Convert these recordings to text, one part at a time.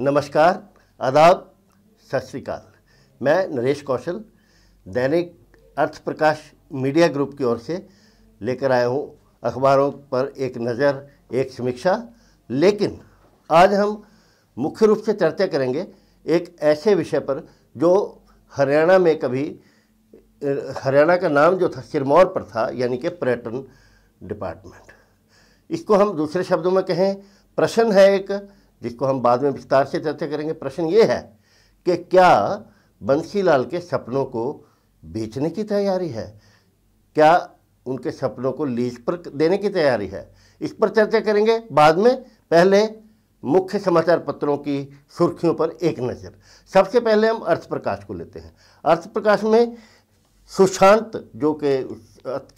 नमस्कार आदाब सत श्रीकाल मैं नरेश कौशल दैनिक अर्थ प्रकाश मीडिया ग्रुप की ओर से लेकर आया हूँ अखबारों पर एक नज़र एक समीक्षा लेकिन आज हम मुख्य रूप से चर्चा करेंगे एक ऐसे विषय पर जो हरियाणा में कभी हरियाणा का नाम जो था सिरमौर पर था यानी कि पर्यटन डिपार्टमेंट इसको हम दूसरे शब्दों में कहें प्रश्न है एक जिसको हम बाद में विस्तार से चर्चा करेंगे प्रश्न ये है कि क्या बंसीलाल के सपनों को बेचने की तैयारी है क्या उनके सपनों को लीज पर देने की तैयारी है इस पर चर्चा करेंगे बाद में पहले मुख्य समाचार पत्रों की सुर्खियों पर एक नज़र सबसे पहले हम अर्थप्रकाश को लेते हैं अर्थप्रकाश में सुशांत जो कि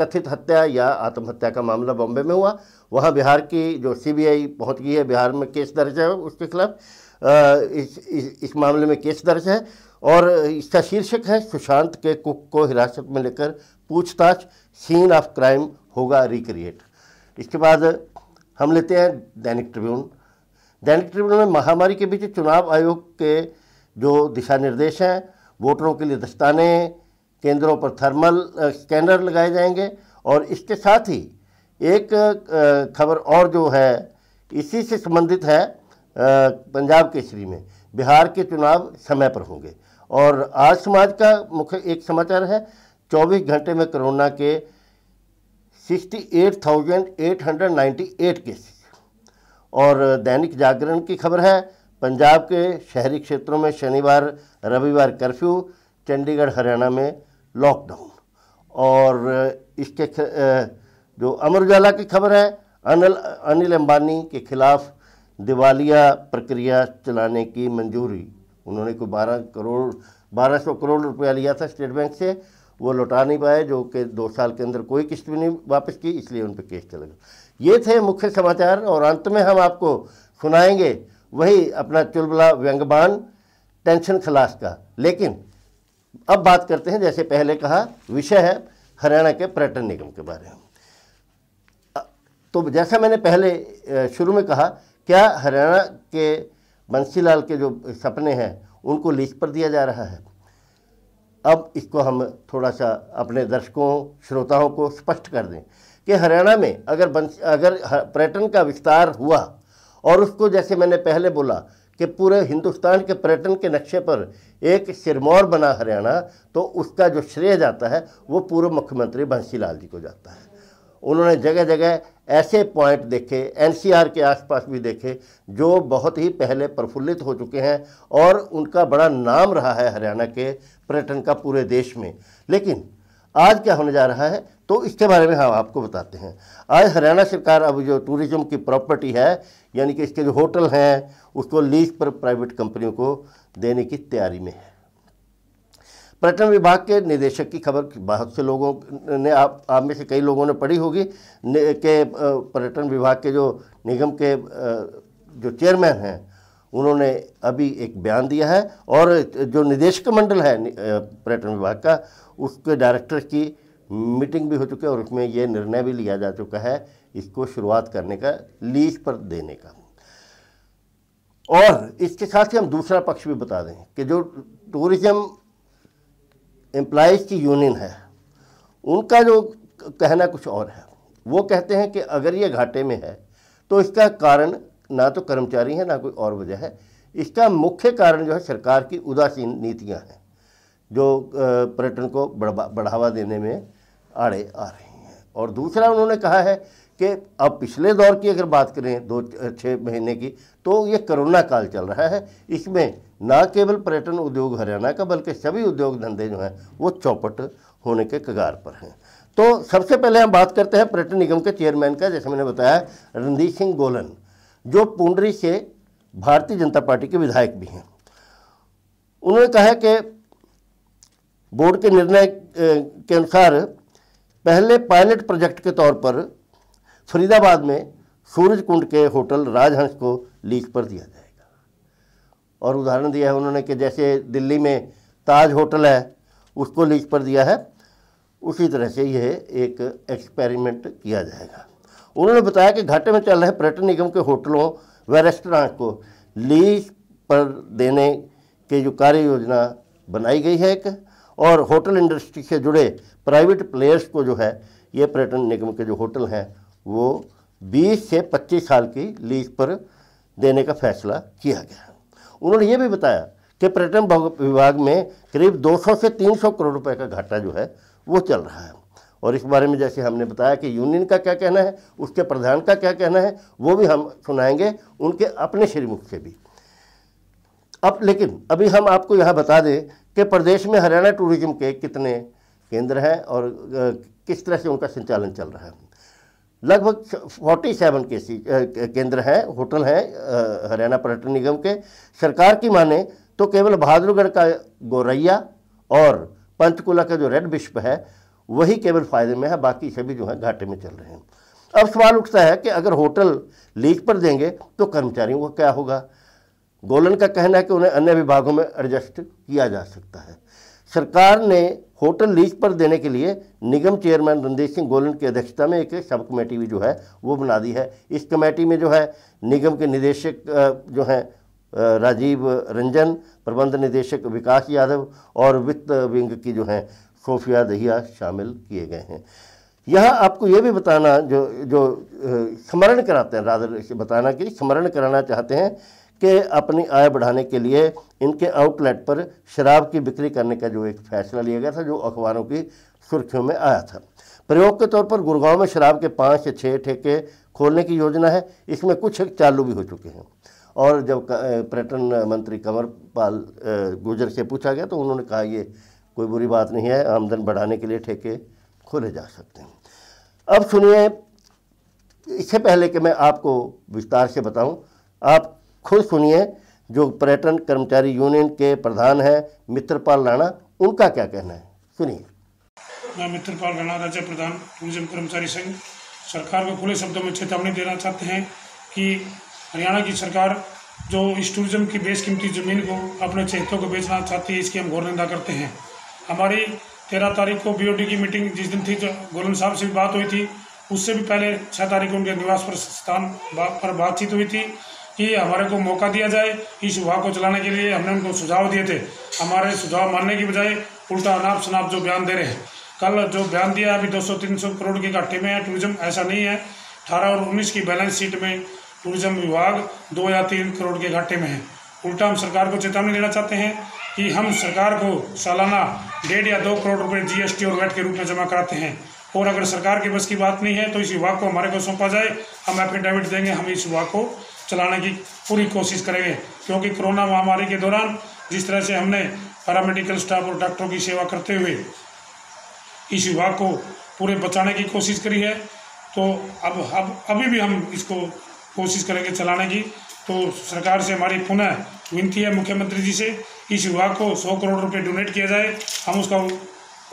कथित हत्या या आत्महत्या का मामला बॉम्बे में हुआ वहाँ बिहार की जो सीबीआई पहुँच गई है बिहार में केस दर्ज है उसके खिलाफ इस, इस इस मामले में केस दर्ज है और इसका शीर्षक है सुशांत के कुक को हिरासत में लेकर पूछताछ सीन ऑफ क्राइम होगा रिक्रिएट इसके बाद हम लेते हैं दैनिक ट्रिब्यून दैनिक ट्रिब्यून में महामारी के बीच चुनाव आयोग के जो दिशा निर्देश हैं वोटरों के लिए दस्ताने केंद्रों पर थर्मल स्कैनर लगाए जाएंगे और इसके साथ ही एक खबर और जो है इसी से संबंधित है पंजाब केसरी में बिहार के चुनाव समय पर होंगे और आज समाज का मुख्य एक समाचार है 24 घंटे में कोरोना के 68,898 केसेस और दैनिक जागरण की खबर है पंजाब के शहरी क्षेत्रों में शनिवार रविवार कर्फ्यू चंडीगढ़ हरियाणा में लॉकडाउन और इसके जो अमर उजाला की खबर है अनिल अनिल अंबानी के खिलाफ दिवालिया प्रक्रिया चलाने की मंजूरी उन्होंने को 12 करोड़ 1200 करोड़ रुपया लिया था स्टेट बैंक से वो लौटा नहीं पाए जो कि दो साल के अंदर कोई किस्त भी नहीं वापस की इसलिए उन पर केस चला गया ये थे मुख्य समाचार और अंत में हम आपको सुनाएंगे वही अपना चुलबुला व्यंगबान टेंशन खलास का लेकिन अब बात करते हैं जैसे पहले कहा विषय है हरियाणा के पर्यटन निगम के बारे में तो जैसा मैंने पहले शुरू में कहा क्या हरियाणा के बंसीलाल के जो सपने हैं उनको लीज पर दिया जा रहा है अब इसको हम थोड़ा सा अपने दर्शकों श्रोताओं को स्पष्ट कर दें कि हरियाणा में अगर अगर पर्यटन का विस्तार हुआ और उसको जैसे मैंने पहले बोला कि पूरे हिंदुस्तान के पर्यटन के नक्शे पर एक सिरमौर बना हरियाणा तो उसका जो श्रेय जाता है वो पूर्व मुख्यमंत्री बंसी लाल जी को जाता है उन्होंने जगह जगह ऐसे पॉइंट देखे एनसीआर के आसपास भी देखे जो बहुत ही पहले प्रफुल्लित हो चुके हैं और उनका बड़ा नाम रहा है हरियाणा के पर्यटन का पूरे देश में लेकिन आज क्या होने जा रहा है तो इसके बारे में हम आपको बताते हैं आज हरियाणा सरकार अब जो टूरिज्म की प्रॉपर्टी है यानी कि इसके जो होटल हैं उसको लीज पर प्राइवेट कंपनियों को देने की तैयारी में है पर्यटन विभाग के निदेशक की खबर बहुत से लोगों ने आप आप में से कई लोगों ने पढ़ी होगी के पर्यटन विभाग के जो निगम के जो चेयरमैन हैं उन्होंने अभी एक बयान दिया है और जो निदेशक मंडल है पर्यटन विभाग का उसके डायरेक्टर की मीटिंग भी हो चुकी है और उसमें यह निर्णय भी लिया जा चुका है इसको शुरुआत करने का लीज पर देने का और इसके साथ ही हम दूसरा पक्ष भी बता दें कि जो टूरिज़्म एम्प्लाइज की यूनियन है उनका जो कहना कुछ और है वो कहते हैं कि अगर ये घाटे में है तो इसका कारण ना तो कर्मचारी हैं ना कोई और वजह है इसका मुख्य कारण जो है सरकार की उदासीन नीतियां हैं जो पर्यटन को बढ़ावा देने में आड़े आ रही हैं और दूसरा उन्होंने कहा है कि अब पिछले दौर की अगर बात करें दो छः महीने की तो ये कोरोना काल चल रहा है इसमें ना केवल पर्यटन उद्योग हरियाणा का बल्कि सभी उद्योग धंधे जो हैं वो चौपट होने के कगार पर हैं तो सबसे पहले हम बात करते हैं पर्यटन निगम के चेयरमैन का जैसे मैंने बताया रणदीप सिंह गोलन जो पुंडरी से भारतीय जनता पार्टी के विधायक भी हैं उन्होंने कहा कि बोर्ड के निर्णय के अनुसार पहले पायलट प्रोजेक्ट के तौर पर फरीदाबाद में सूरज कुंड के होटल राजहंस को लीज पर दिया जाएगा और उदाहरण दिया है उन्होंने कि जैसे दिल्ली में ताज होटल है उसको लीज पर दिया है उसी तरह से यह एक एक्सपेरिमेंट किया जाएगा उन्होंने बताया कि घाटे में चल रहे पर्यटन निगम के होटलों व रेस्टोरेंट को लीज पर देने की जो कार्य योजना बनाई गई है एक और होटल इंडस्ट्री से जुड़े प्राइवेट प्लेयर्स को जो है ये पर्यटन निगम के जो होटल हैं वो 20 से 25 साल की लीज पर देने का फैसला किया गया उन्होंने ये भी बताया कि पर्यटन विभाग में करीब 200 से 300 करोड़ रुपए का घाटा जो है वो चल रहा है और इस बारे में जैसे हमने बताया कि यूनियन का क्या कहना है उसके प्रधान का क्या कहना है वो भी हम सुनाएंगे उनके अपने श्रीमुख से भी अब लेकिन अभी हम आपको यह बता दें कि प्रदेश में हरियाणा टूरिज्म के कितने केंद्र हैं और किस तरह से उनका संचालन चल रहा है लगभग 47 सेवन के केंद्र हैं होटल हैं हरियाणा पर्यटन निगम के सरकार की माने तो केवल बहादुरगढ़ का गोरैया और पंचकुला का जो रेड बिश्प है वही केवल फ़ायदे में है बाकी सभी जो है घाटे में चल रहे हैं अब सवाल उठता है कि अगर होटल लीज पर देंगे तो कर्मचारियों का क्या होगा गोलन का कहना है कि उन्हें अन्य विभागों में एडजस्ट किया जा सकता है सरकार ने होटल लीज पर देने के लिए निगम चेयरमैन रणदीप सिंह गोलन की अध्यक्षता में एक सब कमेटी भी जो है वो बना दी है इस कमेटी में जो है निगम के निदेशक जो हैं राजीव रंजन प्रबंध निदेशक विकास यादव और वित्त विंग की जो हैं खुफिया दहिया शामिल किए गए हैं यहाँ आपको ये भी बताना जो जो स्मरण कराते हैं राधर बताना कि स्मरण कराना चाहते हैं कि अपनी आय बढ़ाने के लिए इनके आउटलेट पर शराब की बिक्री करने का जो एक फैसला लिया गया था जो अखबारों की सुर्खियों में आया था प्रयोग के तौर पर गुड़गांव में शराब के पाँच से छः ठेके खोलने की योजना है इसमें कुछ चालू भी हो चुके हैं और जब पर्यटन मंत्री कंवर पाल गुर्जर से पूछा गया तो उन्होंने कहा ये कोई बुरी बात नहीं है आमदन बढ़ाने के लिए ठेके खोले जा सकते हैं अब सुनिए इससे पहले कि मैं आपको विस्तार से बताऊं आप खुद सुनिए जो पर्यटन कर्मचारी यूनियन के प्रधान हैं मित्रपाल राणा उनका क्या कहना है सुनिए मैं मित्रपाल राणा राज्य प्रधान टूरिज्म कर्मचारी संघ सरकार को खुले शब्दों में चेतावनी देना चाहते हैं कि हरियाणा की सरकार जो इस टूरिज्म की कीमती ज़मीन को अपने चेहतों को बेचना चाहती है इसकी हम गौर निंदा करते हैं हमारी तेरह तारीख को बी की मीटिंग जिस दिन थी गोलन साहब से भी बात हुई थी उससे भी पहले छः तारीख को उनके निवास पर स्थान पर बातचीत हुई थी कि हमारे को मौका दिया जाए इस विभाग को चलाने के लिए हमने उनको सुझाव दिए थे हमारे सुझाव मानने की बजाय उल्टा अनाप शनाप जो बयान दे रहे हैं कल जो बयान दिया अभी 200-300 करोड़ की घाटे में है टूरिज्म ऐसा नहीं है अठारह और उन्नीस की बैलेंस शीट में टूरिज्म विभाग दो या तीन करोड़ के घाटे में है उल्टा हम सरकार को चेतावनी देना चाहते हैं कि हम सरकार को सालाना डेढ़ या दो करोड़ रुपए जीएसटी और वैट के रूप में जमा कराते हैं और अगर सरकार के बस की बात नहीं है तो इस विभाग को हमारे को सौंपा जाए हम एफिडेविट देंगे हम इस विभाग को चलाने की पूरी कोशिश करेंगे क्योंकि कोरोना महामारी के दौरान जिस तरह से हमने पैरामेडिकल स्टाफ और डॉक्टरों की सेवा करते हुए इस विभाग को पूरे बचाने की कोशिश करी है तो अब अब अभी भी हम इसको कोशिश करेंगे चलाने की तो सरकार से हमारी पुनः विनती है मुख्यमंत्री जी से इस विभाग को सौ करोड़ रुपये डोनेट किया जाए हम उसका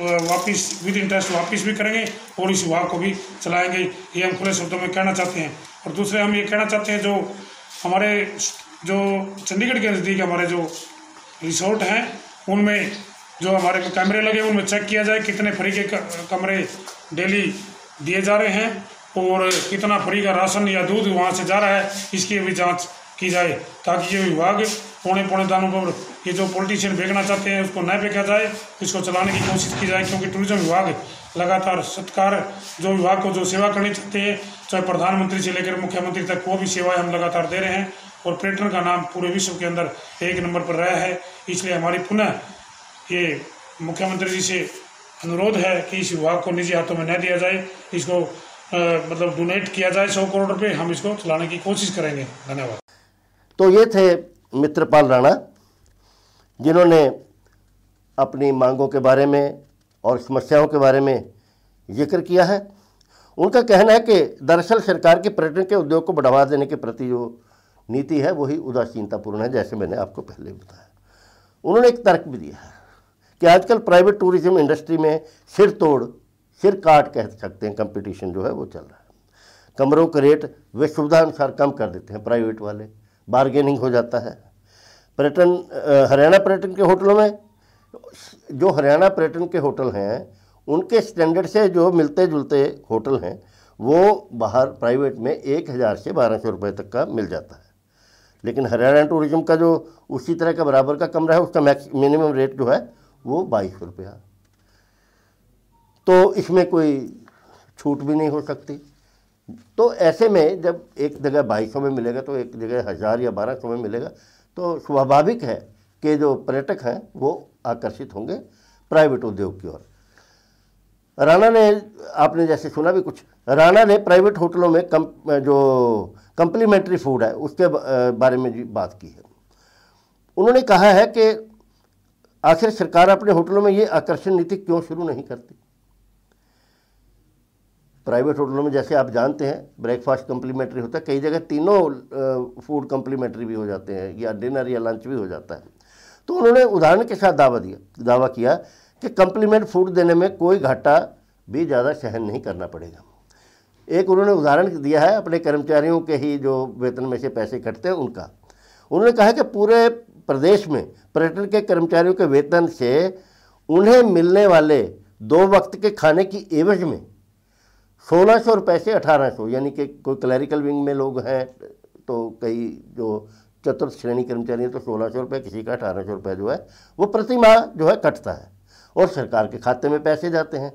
वापस विद इंटरेस्ट वापस भी करेंगे और इस विभाग को भी चलाएंगे ये हम खुले शब्दों में कहना चाहते हैं और दूसरे हम ये कहना चाहते हैं जो हमारे जो चंडीगढ़ के नज़दीक हमारे जो रिसोर्ट हैं उनमें जो हमारे कैमरे लगे उनमें चेक किया जाए कितने फ्री के कमरे डेली दिए जा रहे हैं और कितना फ्री का राशन या दूध वहाँ से जा रहा है इसकी भी जाँच की जाए ताकि ये विभाग पौने पौने दानों पर ये जो पॉलिटिशियन बेचना चाहते हैं उसको न बेचा जाए इसको चलाने की कोशिश की जाए क्योंकि टूरिज्म विभाग लगातार सत्कार जो विभाग को जो सेवा करनी चाहते हैं चाहे प्रधानमंत्री से लेकर मुख्यमंत्री तक वो भी सेवाएं हम लगातार दे रहे हैं और पर्यटन का नाम पूरे विश्व के अंदर एक नंबर पर रहा है इसलिए हमारी पुनः ये मुख्यमंत्री जी से अनुरोध है कि इस विभाग को निजी हाथों में न दिया जाए इसको मतलब डोनेट किया जाए सौ करोड़ रुपये हम इसको चलाने की कोशिश करेंगे धन्यवाद तो ये थे मित्रपाल राणा जिन्होंने अपनी मांगों के बारे में और समस्याओं के बारे में जिक्र किया है उनका कहना है कि दरअसल सरकार की पर्यटन के उद्योग को बढ़ावा देने के प्रति जो नीति है वही उदासीनतापूर्ण है जैसे मैंने आपको पहले बताया उन्होंने एक तर्क भी दिया है कि आजकल प्राइवेट टूरिज्म इंडस्ट्री में सिर तोड़ सिर काट कह सकते हैं कंपटीशन जो है वो चल रहा है कमरों का रेट वे सुविधा अनुसार कम कर देते हैं प्राइवेट वाले बारगेनिंग हो जाता है पर्यटन हरियाणा पर्यटन के होटलों में जो हरियाणा पर्यटन के होटल हैं उनके स्टैंडर्ड से जो मिलते जुलते होटल हैं वो बाहर प्राइवेट में एक हज़ार से बारह सौ रुपये तक का मिल जाता है लेकिन हरियाणा टूरिज्म का जो उसी तरह का बराबर का कमरा है उसका मैक्स मिनिमम रेट जो है वो बाईस सौ रुपया तो इसमें कोई छूट भी नहीं हो सकती तो ऐसे में जब एक जगह बाईस सौ में मिलेगा तो एक जगह हज़ार या बारह सौ में मिलेगा तो स्वाभाविक है कि जो पर्यटक हैं वो आकर्षित होंगे प्राइवेट उद्योग की ओर राणा ने आपने जैसे सुना भी कुछ राणा ने प्राइवेट होटलों में कम जो कंप्लीमेंट्री फूड है उसके बारे में भी बात की है उन्होंने कहा है कि आखिर सरकार अपने होटलों में ये आकर्षण नीति क्यों शुरू नहीं करती प्राइवेट होटलों में जैसे आप जानते हैं ब्रेकफास्ट कम्प्लीमेंट्री होता है कई जगह तीनों फूड कम्प्लीमेंट्री भी हो जाते हैं या डिनर या लंच भी हो जाता है तो उन्होंने उदाहरण के साथ दावा दिया दावा किया कि कम्प्लीमेंट फूड देने में कोई घाटा भी ज़्यादा सहन नहीं करना पड़ेगा एक उन्होंने उदाहरण दिया है अपने कर्मचारियों के ही जो वेतन में से पैसे कटते हैं उनका उन्होंने कहा कि पूरे प्रदेश में पर्यटन के कर्मचारियों के वेतन से उन्हें मिलने वाले दो वक्त के खाने की एवज में सोलह सौ रुपये से अठारह सौ यानी कि कोई क्लरिकल विंग में लोग हैं तो कई जो चतुर्थ श्रेणी कर्मचारी हैं तो सोलह सौ रुपये किसी का अठारह सौ रुपये जो है वो प्रति माह जो है कटता है और सरकार के खाते में पैसे जाते हैं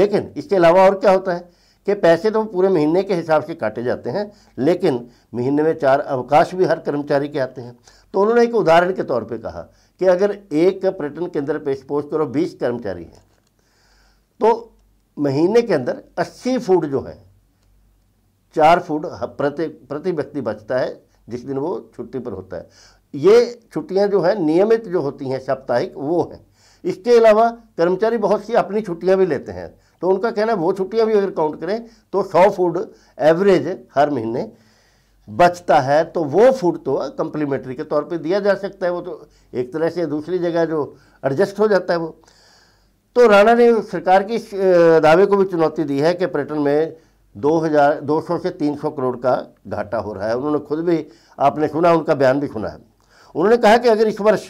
लेकिन इसके अलावा और क्या होता है कि पैसे तो पूरे महीने के हिसाब से काटे जाते हैं लेकिन महीने में चार अवकाश भी हर कर्मचारी के आते हैं तो उन्होंने एक उदाहरण के तौर पे कहा कि अगर एक पर्यटन केंद्र पेश पोस्ट करो बीस कर्मचारी हैं तो महीने के अंदर अस्सी फूड जो हैं चार फूड प्रति प्रति व्यक्ति बचता है जिस दिन वो छुट्टी पर होता है ये छुट्टियां जो हैं नियमित जो होती हैं साप्ताहिक वो हैं इसके अलावा कर्मचारी बहुत सी अपनी छुट्टियां भी लेते हैं तो उनका कहना है वो छुट्टियां भी अगर काउंट करें तो सौ फूड एवरेज हर महीने बचता है तो वो फूड तो कंप्लीमेंट्री के तौर पे दिया जा सकता है वो तो एक तरह से दूसरी जगह जो एडजस्ट हो जाता है वो तो राणा ने सरकार की दावे को भी चुनौती दी है कि पर्यटन में दो हज़ार दो सौ से तीन सौ करोड़ का घाटा हो रहा है उन्होंने खुद भी आपने सुना उनका बयान भी सुना है उन्होंने कहा कि अगर इस वर्ष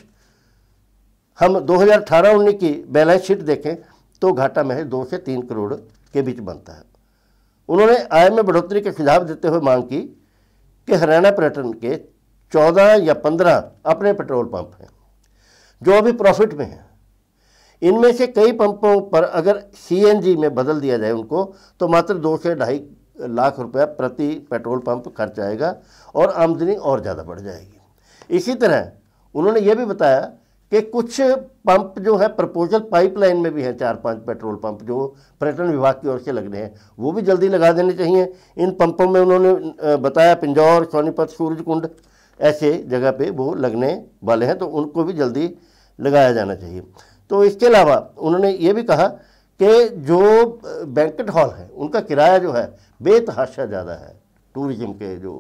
हम दो हज़ार अठारह उन्नीस की बैलेंस शीट देखें तो घाटा महज दो से तीन करोड़ के बीच बनता है उन्होंने आय में बढ़ोतरी के सुझाव देते हुए मांग की कि हरियाणा पर्यटन के चौदह या पंद्रह अपने पेट्रोल पंप हैं जो अभी प्रॉफिट में हैं इनमें से कई पंपों पर अगर सीएनजी में बदल दिया जाए उनको तो मात्र दो से ढाई लाख रुपया प्रति पेट्रोल पंप खर्च आएगा और आमदनी और ज़्यादा बढ़ जाएगी इसी तरह उन्होंने ये भी बताया कि कुछ पंप जो है प्रपोजल पाइपलाइन में भी हैं चार पांच पेट्रोल पंप जो पर्यटन विभाग की ओर से लग रहे हैं वो भी जल्दी लगा देने चाहिए इन पंपों में उन्होंने बताया पिंजौर सोनीपत सूरजकुंड ऐसे जगह पे वो लगने वाले हैं तो उनको भी जल्दी लगाया जाना चाहिए तो इसके अलावा उन्होंने ये भी कहा कि जो बैंकट हॉल है उनका किराया जो है बेतहाशा ज़्यादा है टूरिज्म के जो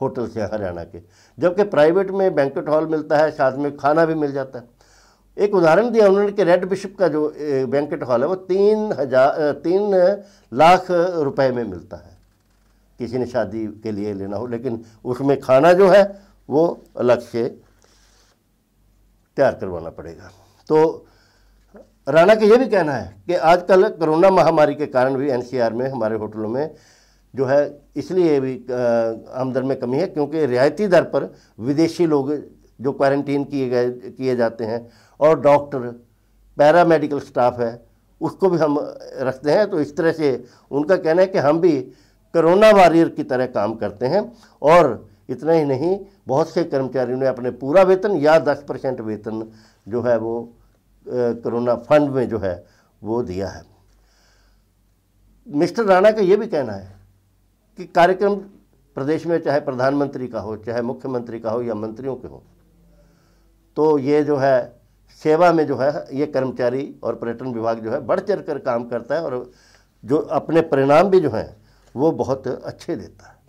होटल्स हैं हरियाणा के जबकि प्राइवेट में बैंकट हॉल मिलता है साथ में खाना भी मिल जाता है एक उदाहरण दिया उन्होंने कि रेड बिशप का जो बैंकट हॉल है वो तीन हजार तीन लाख रुपए में मिलता है किसी ने शादी के लिए लेना हो लेकिन उसमें खाना जो है वो अलग से तैयार करवाना पड़ेगा तो राणा का ये भी कहना है कि आजकल कोरोना महामारी के कारण भी एनसीआर में हमारे होटलों में जो है इसलिए भी आमदन में कमी है क्योंकि रियायती दर पर विदेशी लोग जो क्वारंटीन किए गए किए जाते हैं और डॉक्टर पैरामेडिकल स्टाफ है उसको भी हम रखते हैं तो इस तरह से उनका कहना है कि हम भी करोना वॉरियर की तरह काम करते हैं और इतना ही नहीं बहुत से कर्मचारियों ने अपने पूरा वेतन या दस परसेंट वेतन जो है वो करोना फंड में जो है वो दिया है मिस्टर राणा का ये भी कहना है कि कार्यक्रम प्रदेश में चाहे प्रधानमंत्री का हो चाहे मुख्यमंत्री का हो या मंत्रियों के हो तो ये जो है सेवा में जो है ये कर्मचारी और पर्यटन विभाग जो है बढ़ चढ़ कर काम करता है और जो अपने परिणाम भी जो हैं वो बहुत अच्छे देता है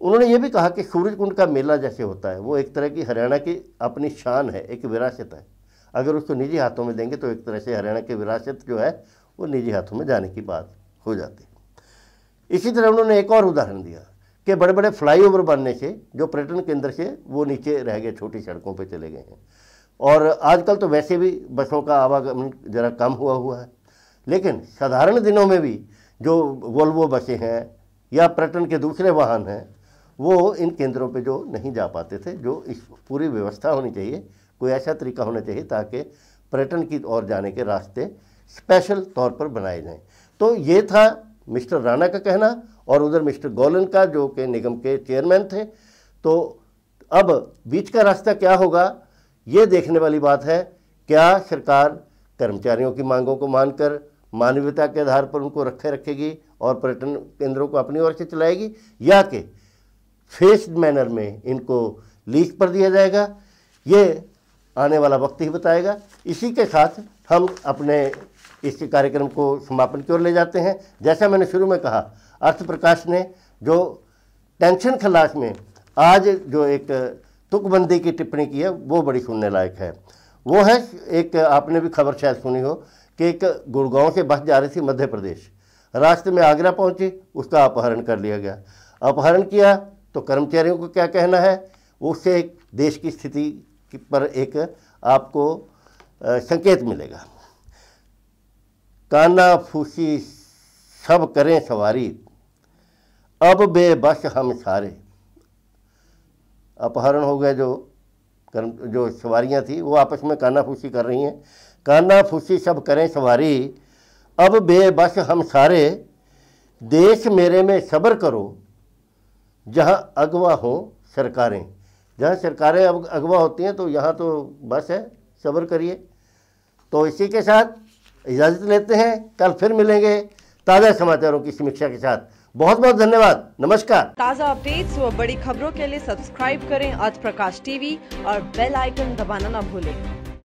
उन्होंने ये भी कहा कि सूरज कुंड का मेला जैसे होता है वो एक तरह की हरियाणा की अपनी शान है एक विरासत है अगर उसको निजी हाथों में देंगे तो एक तरह से हरियाणा की विरासत जो है वो निजी हाथों में जाने की बात हो जाती है इसी तरह उन्होंने एक और उदाहरण दिया कि बड़े बड़े फ्लाईओवर बनने से जो पर्यटन केंद्र से वो नीचे रह गए छोटी सड़कों पर चले गए हैं और आजकल तो वैसे भी बसों का आवागमन ज़रा कम हुआ हुआ है लेकिन साधारण दिनों में भी जो वोल्वो बसें हैं या पर्यटन के दूसरे वाहन हैं वो इन केंद्रों पे जो नहीं जा पाते थे जो इस पूरी व्यवस्था होनी चाहिए कोई ऐसा तरीका होना चाहिए ताकि पर्यटन की ओर जाने के रास्ते स्पेशल तौर पर बनाए जाएं तो ये था मिस्टर राणा का कहना और उधर मिस्टर गोलन का जो कि निगम के चेयरमैन थे तो अब बीच का रास्ता क्या होगा ये देखने वाली बात है क्या सरकार कर्मचारियों की मांगों को मानकर मानवीयता के आधार पर उनको रखे रखेगी और पर्यटन केंद्रों को अपनी ओर से चलाएगी या कि फेस्ड मैनर में इनको लीज पर दिया जाएगा ये आने वाला वक्त ही बताएगा इसी के साथ हम अपने इस कार्यक्रम को समापन की ओर ले जाते हैं जैसा मैंने शुरू में कहा अर्थ प्रकाश ने जो टेंशन खलास में आज जो एक तुकबंदी की टिप्पणी की है वो बड़ी सुनने लायक है वो है एक आपने भी खबर शायद सुनी हो कि एक गुड़गांव से बस जा रही थी मध्य प्रदेश रास्ते में आगरा पहुंची उसका अपहरण कर लिया गया अपहरण किया तो कर्मचारियों को क्या कहना है उससे देश की स्थिति पर एक आपको संकेत मिलेगा काना फूसी सब करें सवारी अब बेबस हम सारे अपहरण हो गए जो कर्म जो सवारियाँ थी वो आपस में कानाफूसी कर रही हैं कानाफूसी सब करें सवारी अब बेबस हम सारे देश मेरे में सब्र करो जहाँ अगवा हो सरकारें जहाँ सरकारें अब अगवा होती हैं तो यहाँ तो बस है सब्र करिए तो इसी के साथ इजाज़त लेते हैं कल फिर मिलेंगे ताज़ा समाचारों की समीक्षा के साथ बहुत बहुत धन्यवाद नमस्कार ताज़ा अपडेट्स व बड़ी खबरों के लिए सब्सक्राइब करें आज प्रकाश टीवी और बेल आइकन दबाना न भूलें